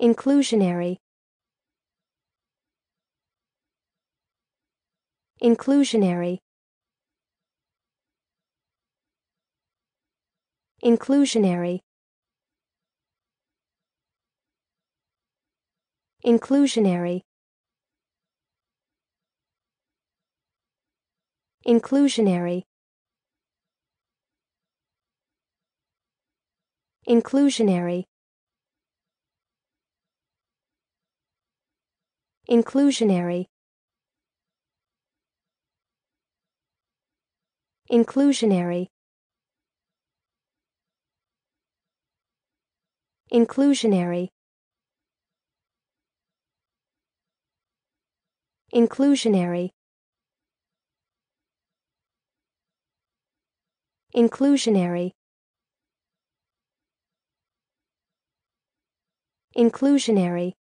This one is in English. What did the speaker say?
Inclusionary Inclusionary Inclusionary Inclusionary Inclusionary Inclusionary Inclusionary Inclusionary Inclusionary Inclusionary Inclusionary Inclusionary